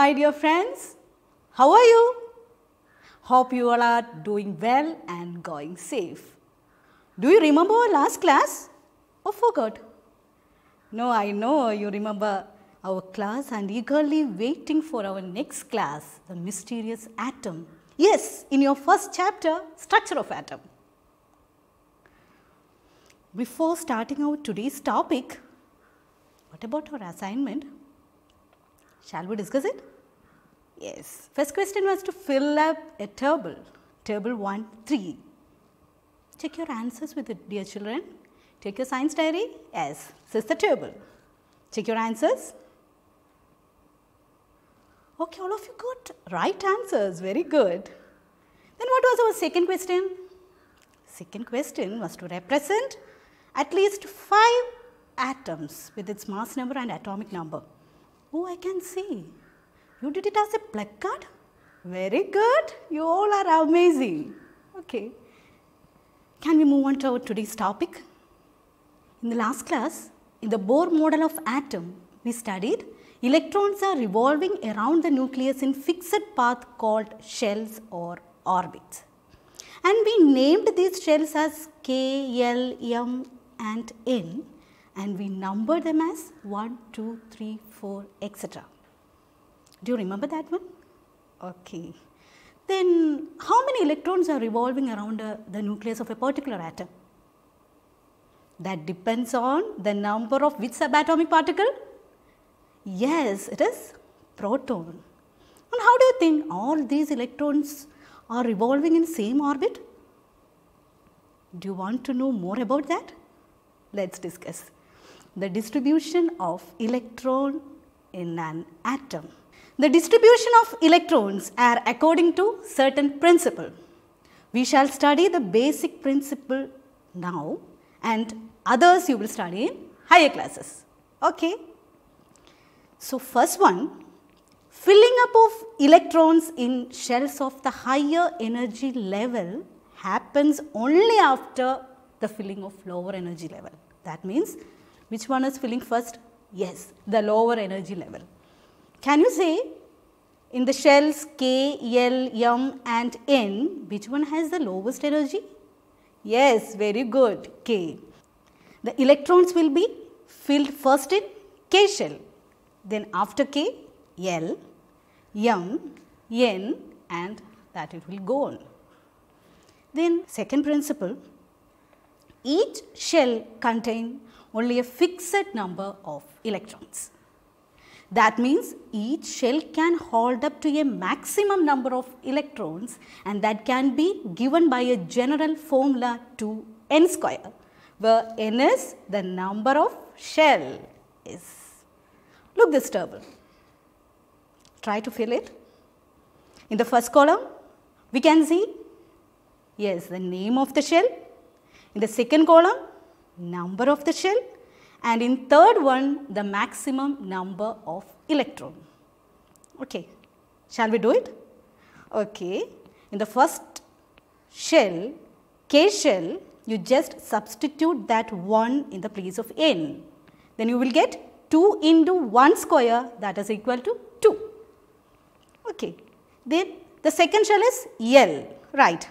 my dear friends. How are you? Hope you all are doing well and going safe. Do you remember our last class or oh, forgot? No, I know you remember our class and eagerly waiting for our next class, the mysterious atom. Yes, in your first chapter, structure of atom. Before starting our today's topic, what about our assignment? Shall we discuss it? Yes. First question was to fill up a table, table 1, 3. Check your answers with it, dear children. Take your science diary. Yes, this is the table. Check your answers. Okay, all of you got right answers. Very good. Then what was our second question? Second question was to represent at least 5 atoms with its mass number and atomic number. Oh, I can see. You did it as a placard? Very good. You all are amazing. Okay. Can we move on to our today's topic? In the last class, in the Bohr model of atom, we studied electrons are revolving around the nucleus in fixed path called shells or orbits. And we named these shells as K, L, M and N and we number them as 1, 2, 3, 4, etc. Do you remember that one? Okay. Then how many electrons are revolving around uh, the nucleus of a particular atom? That depends on the number of which subatomic particle? Yes, it is proton. And how do you think all these electrons are revolving in same orbit? Do you want to know more about that? Let us discuss the distribution of electron in an atom. The distribution of electrons are according to certain principle. We shall study the basic principle now and others you will study in higher classes. Okay. So, first one filling up of electrons in shells of the higher energy level happens only after the filling of lower energy level. That means which one is filling first? Yes, the lower energy level. Can you say in the shells K, L, M and N, which one has the lowest energy? Yes, very good, K. The electrons will be filled first in K shell, then after K, L, M, N and that it will go on. Then second principle, each shell contain only a fixed number of electrons. That means each shell can hold up to a maximum number of electrons and that can be given by a general formula to n square where n is the number of shell is. Look this table. Try to fill it. In the first column, we can see, yes, the name of the shell. In the second column, number of the shell and in third one the maximum number of electron. Okay. Shall we do it? Okay. In the first shell, K shell, you just substitute that 1 in the place of n. Then you will get 2 into 1 square that is equal to 2. Okay. Then the second shell is L, right,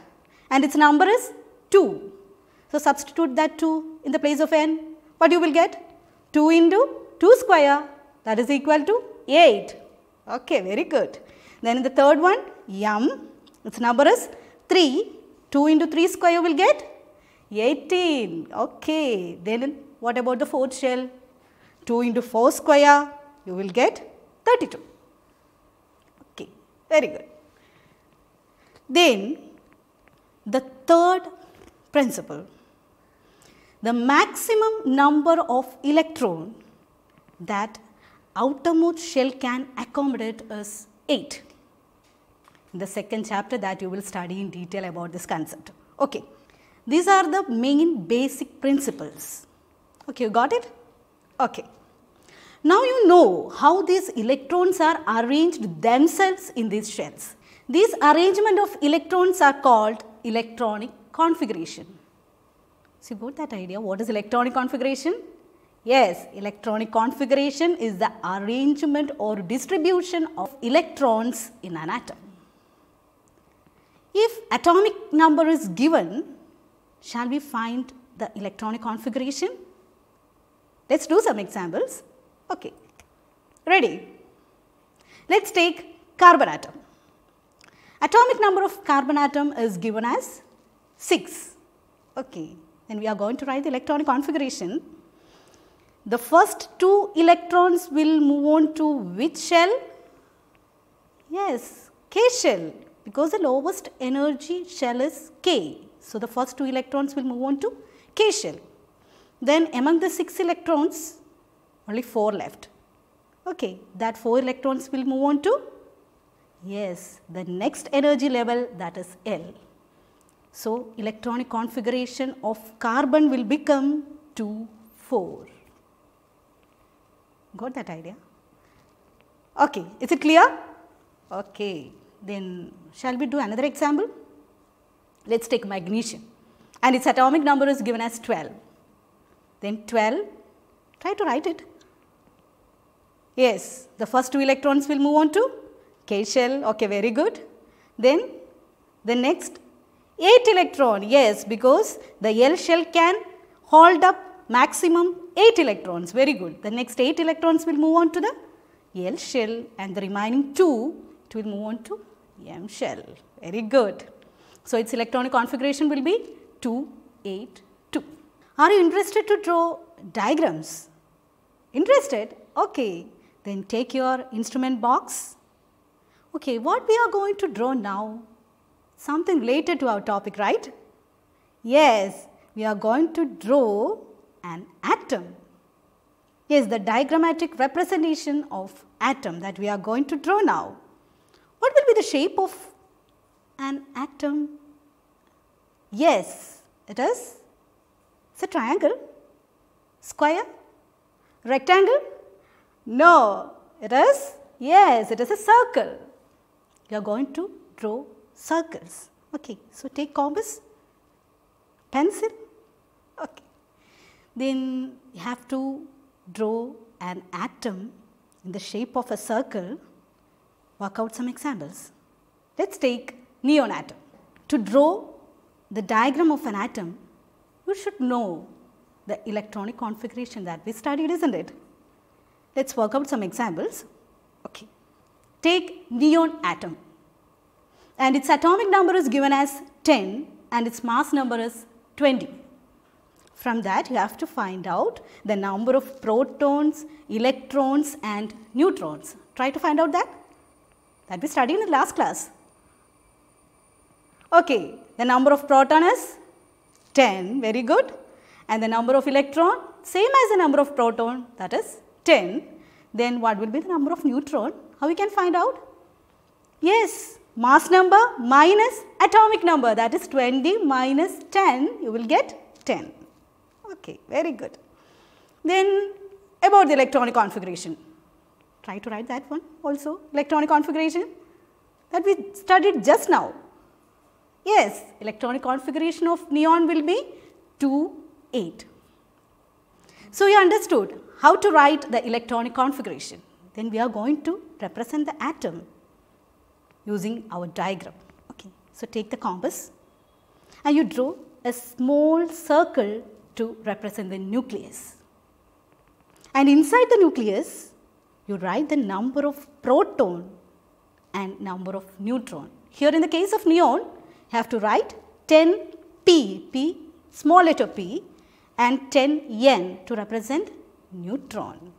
and its number is 2. So, substitute that 2 in the place of n, what you will get? 2 into 2 square that is equal to 8. Okay, very good. Then the third one, yum, its number is 3. 2 into 3 square will get 18. Okay, then what about the fourth shell? 2 into 4 square, you will get 32. Okay, very good. Then the third principle the maximum number of electron that outermost shell can accommodate is 8. In the second chapter that you will study in detail about this concept. Okay. These are the main basic principles. Okay, you got it? Okay. Now you know how these electrons are arranged themselves in these shells. This arrangement of electrons are called electronic configuration. So, you got that idea what is electronic configuration? Yes, electronic configuration is the arrangement or distribution of electrons in an atom. If atomic number is given, shall we find the electronic configuration? Let us do some examples. Okay. Ready? Let us take carbon atom. Atomic number of carbon atom is given as 6. Okay. Then we are going to write the electronic configuration. The first two electrons will move on to which shell? Yes, K shell because the lowest energy shell is K. So, the first two electrons will move on to K shell. Then among the 6 electrons only 4 left. Okay, that 4 electrons will move on to yes, the next energy level that is L. So, electronic configuration of carbon will become 2, 4. Got that idea? Okay, is it clear? Okay, then shall we do another example? Let us take magnesium and its atomic number is given as 12. Then 12, try to write it. Yes, the first two electrons will move on to K shell, okay very good. Then the next 8 electron, yes because the L shell can hold up maximum 8 electrons, very good. The next 8 electrons will move on to the L shell and the remaining 2 it will move on to M shell, very good. So, its electronic configuration will be 2, 8, 2. Are you interested to draw diagrams? Interested? Okay. Then take your instrument box. Okay, what we are going to draw now something related to our topic, right? Yes, we are going to draw an atom. Yes, the diagrammatic representation of atom that we are going to draw now. What will be the shape of an atom? Yes, it is. It's a triangle, square, rectangle. No, it is. Yes, it is a circle. You are going to draw circles. Okay. So, take compass, pencil, okay. then you have to draw an atom in the shape of a circle, work out some examples. Let us take neon atom. To draw the diagram of an atom, you should know the electronic configuration that we studied is not it? Let us work out some examples. Okay. Take neon atom and its atomic number is given as 10 and its mass number is 20. From that you have to find out the number of protons, electrons and neutrons. Try to find out that. That we studied in the last class. Okay, the number of proton is 10, very good. And the number of electron, same as the number of proton, that is 10. Then what will be the number of neutron? How we can find out? Yes, mass number minus atomic number that is 20 minus 10 you will get 10. Okay, very good. Then about the electronic configuration, try to write that one also electronic configuration that we studied just now. Yes, electronic configuration of neon will be 2, 8. So, you understood how to write the electronic configuration. Then we are going to represent the atom using our diagram. Okay. So, take the compass and you draw a small circle to represent the nucleus. And inside the nucleus, you write the number of proton and number of neutron. Here in the case of neon, you have to write 10 P, P small letter p and 10 N to represent neutron.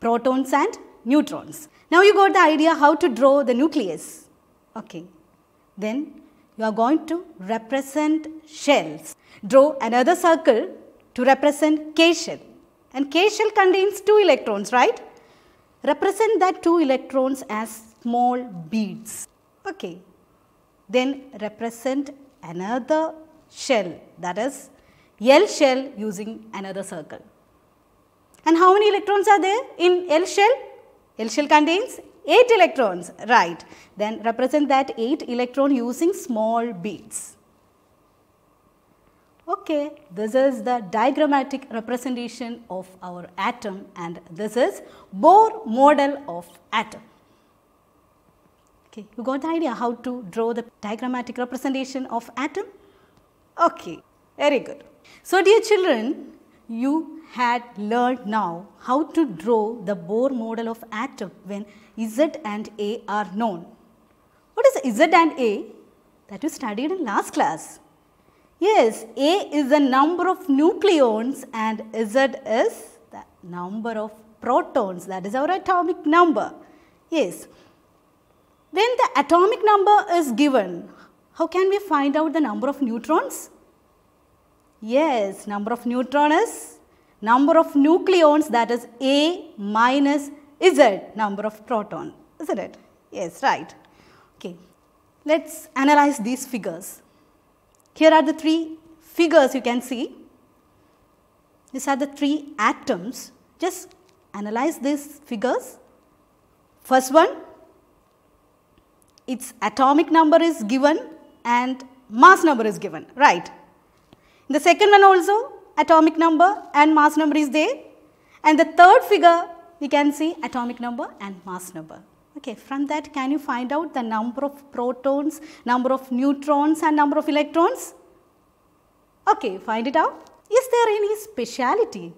Protons and neutrons. Now you got the idea how to draw the nucleus. Okay. Then you are going to represent shells. Draw another circle to represent K shell. And K shell contains 2 electrons, right? Represent that 2 electrons as small beads. Okay. Then represent another shell that is L shell using another circle. And how many electrons are there in L shell? L shell contains 8 electrons, right. Then represent that 8 electron using small beads. Okay, this is the diagrammatic representation of our atom and this is Bohr model of atom. Okay, you got the idea how to draw the diagrammatic representation of atom? Okay, very good. So, dear children, you had learned now how to draw the Bohr model of atom when Z and A are known. What is Z and A? That we studied in last class. Yes, A is the number of nucleons and Z is the number of protons that is our atomic number. Yes. When the atomic number is given, how can we find out the number of neutrons? Yes, number of neutrons is number of nucleons that is A minus Z number of proton, isn't it? Yes, right. Okay, let's analyze these figures. Here are the three figures you can see. These are the three atoms. Just analyze these figures. First one, its atomic number is given and mass number is given, right? the second one also, atomic number and mass number is there. And the third figure, we can see atomic number and mass number. Okay, from that can you find out the number of protons, number of neutrons and number of electrons? Okay, find it out. Is there any speciality?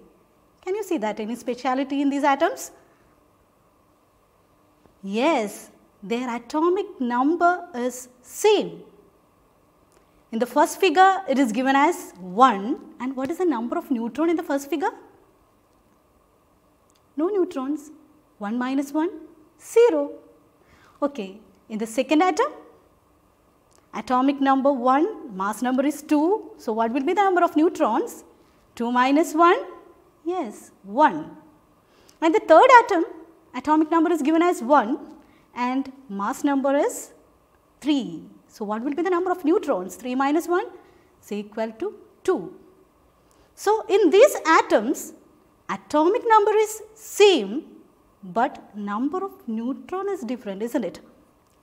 Can you see that any speciality in these atoms? Yes, their atomic number is same in the first figure, it is given as 1 and what is the number of neutron in the first figure? No neutrons, 1 minus 1, 0. Okay. In the second atom, atomic number 1, mass number is 2. So, what will be the number of neutrons? 2 minus 1, yes, 1. And the third atom, atomic number is given as 1 and mass number is 3. So, what will be the number of neutrons? 3 minus 1 is equal to 2. So, in these atoms, atomic number is same, but number of neutron is different, isn't it?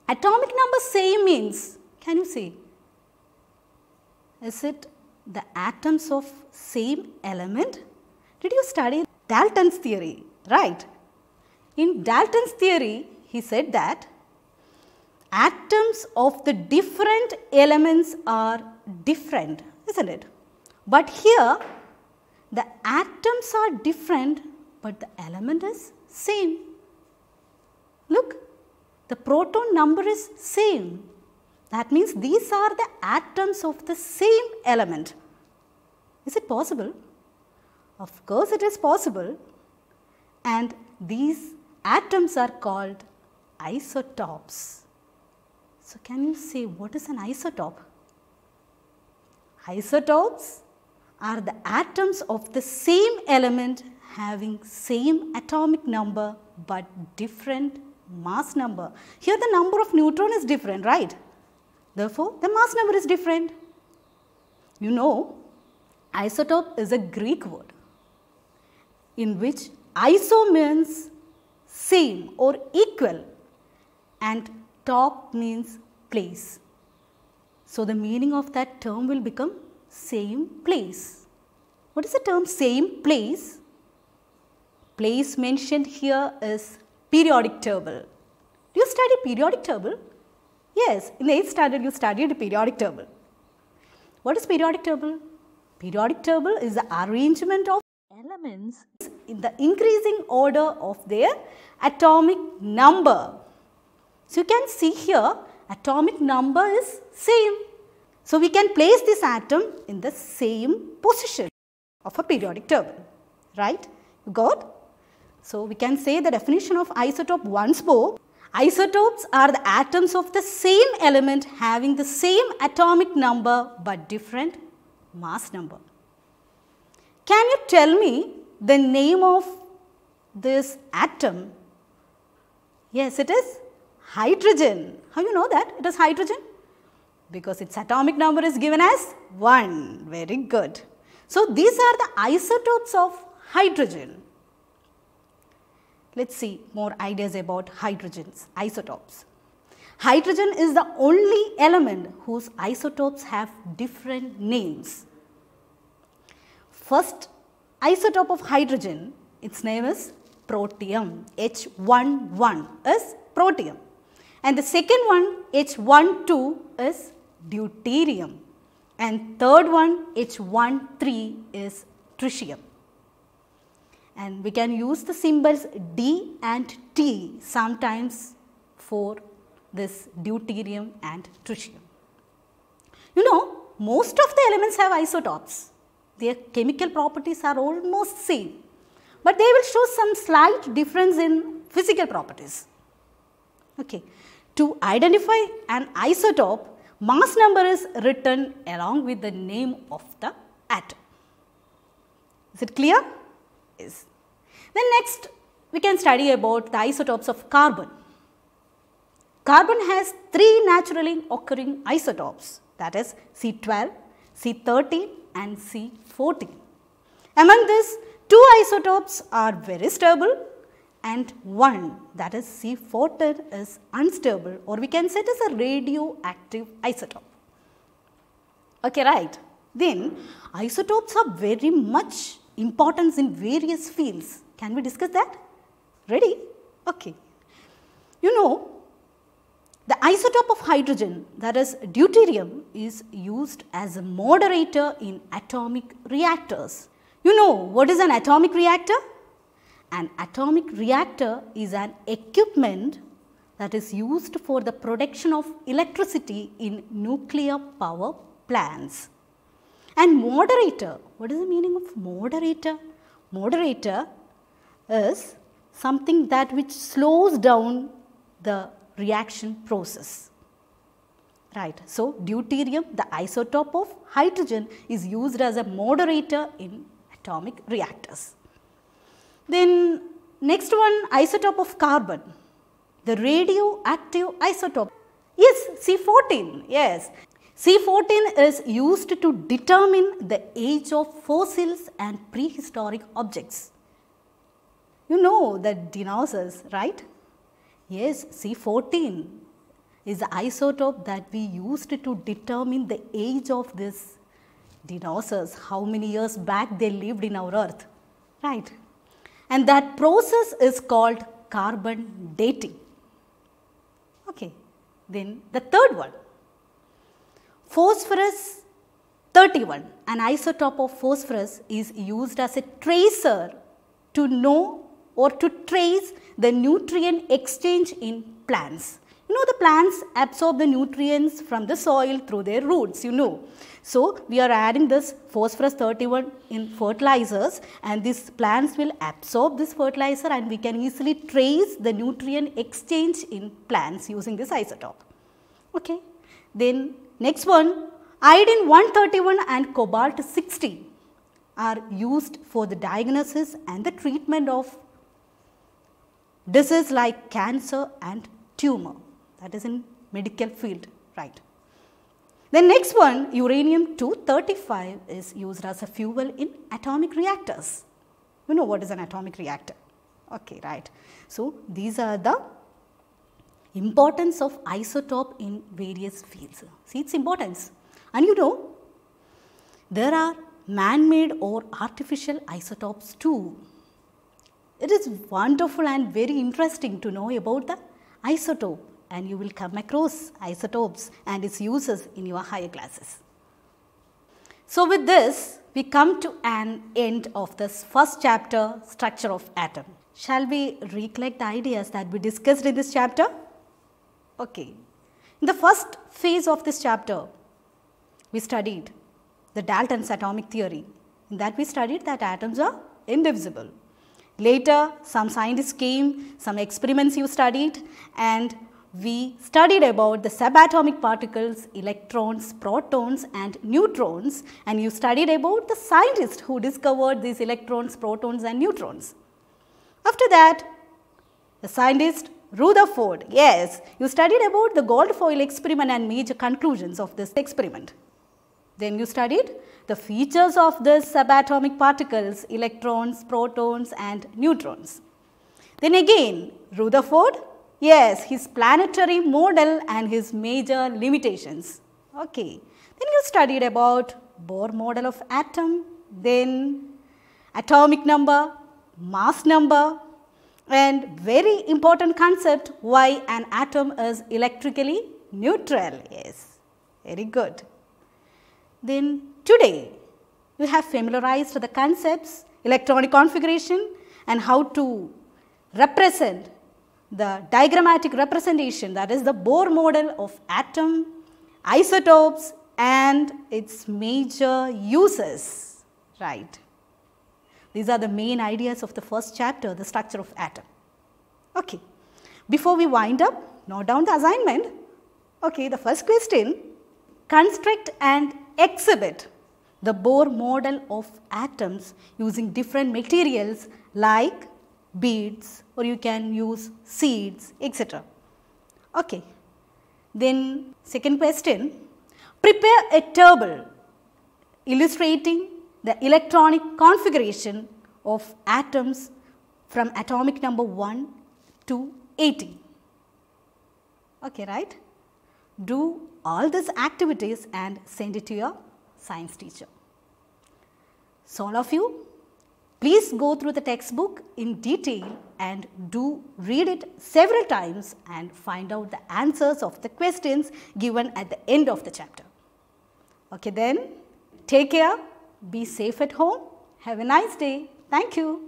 Atomic number same means, can you see? Is it the atoms of same element? Did you study Dalton's theory, right? In Dalton's theory, he said that atoms of the different elements are different, isn't it? But here, the atoms are different, but the element is same. Look, the proton number is same. That means these are the atoms of the same element. Is it possible? Of course it is possible. And these atoms are called isotopes. So, can you say what is an isotope? Isotopes are the atoms of the same element having same atomic number but different mass number. Here the number of neutron is different, right? Therefore, the mass number is different. You know, isotope is a Greek word in which iso means same or equal and Top means place. So the meaning of that term will become same place. What is the term same place? Place mentioned here is periodic table. Do you study periodic table? Yes, in the 8th standard you studied periodic table. What is periodic table? Periodic table is the arrangement of elements in the increasing order of their atomic number. So you can see here atomic number is same. So we can place this atom in the same position of a periodic table, right? You got? So we can say the definition of isotope once more. Isotopes are the atoms of the same element having the same atomic number but different mass number. Can you tell me the name of this atom? Yes, it is hydrogen. How you know that? It is hydrogen because its atomic number is given as 1. Very good. So, these are the isotopes of hydrogen. Let's see more ideas about hydrogens, isotopes. Hydrogen is the only element whose isotopes have different names. First isotope of hydrogen, its name is protium. H11 is protium. And the second one H12 is deuterium. And third one H13 is tritium. And we can use the symbols D and T sometimes for this deuterium and tritium. You know most of the elements have isotopes. Their chemical properties are almost same, but they will show some slight difference in physical properties. Okay. To identify an isotope, mass number is written along with the name of the atom. Is it clear? Yes. Then next we can study about the isotopes of carbon. Carbon has three naturally occurring isotopes that is C12, C13 and C14. Among these, two isotopes are very stable and 1 that is C14 is unstable or we can say it is a radioactive isotope. Okay, right. Then isotopes are very much importance in various fields. Can we discuss that? Ready? Okay. You know the isotope of hydrogen that is deuterium is used as a moderator in atomic reactors. You know what is an atomic reactor? An atomic reactor is an equipment that is used for the production of electricity in nuclear power plants. And moderator, what is the meaning of moderator? Moderator is something that which slows down the reaction process. Right. So, deuterium, the isotope of hydrogen is used as a moderator in atomic reactors. Then next one isotope of carbon, the radioactive isotope. Yes, C14, yes. C14 is used to determine the age of fossils and prehistoric objects. You know the dinosaurs, right? Yes, C14 is the isotope that we used to determine the age of these dinosaurs, how many years back they lived in our earth, right? and that process is called carbon dating. Okay. Then the third one, phosphorus 31, an isotope of phosphorus is used as a tracer to know or to trace the nutrient exchange in plants. You know the plants absorb the nutrients from the soil through their roots, you know. So, we are adding this phosphorus 31 in fertilizers and these plants will absorb this fertilizer and we can easily trace the nutrient exchange in plants using this isotope. Okay. Then next one, iodine 131 and cobalt 60 are used for the diagnosis and the treatment of disease like cancer and tumor that is in medical field, right. The next one uranium-235 is used as a fuel in atomic reactors. You know what is an atomic reactor, okay, right. So, these are the importance of isotope in various fields. See its importance and you know there are man-made or artificial isotopes too. It is wonderful and very interesting to know about the isotope and you will come across isotopes and its uses in your higher classes. So, with this we come to an end of this first chapter structure of atom. Shall we recollect the ideas that we discussed in this chapter? Okay. In the first phase of this chapter we studied the Dalton's atomic theory in that we studied that atoms are indivisible. Later some scientists came, some experiments you studied and we studied about the subatomic particles, electrons, protons and neutrons and you studied about the scientist who discovered these electrons, protons and neutrons. After that, the scientist Rutherford, yes, you studied about the gold foil experiment and major conclusions of this experiment. Then you studied the features of this subatomic particles, electrons, protons and neutrons. Then again, Rutherford Yes, his planetary model and his major limitations. Okay. Then you studied about Bohr model of atom, then atomic number, mass number and very important concept why an atom is electrically neutral. Yes, very good. Then today you have familiarized the concepts electronic configuration and how to represent the diagrammatic representation that is the Bohr model of atom, isotopes and its major uses, right. These are the main ideas of the first chapter, the structure of atom. Okay. Before we wind up, note down the assignment. Okay, the first question, construct and exhibit the Bohr model of atoms using different materials like beads or you can use seeds etc. Okay. Then second question, prepare a table illustrating the electronic configuration of atoms from atomic number 1 to eighty. Okay, right? Do all these activities and send it to your science teacher. So, all of you Please go through the textbook in detail and do read it several times and find out the answers of the questions given at the end of the chapter. Okay then, take care, be safe at home, have a nice day. Thank you.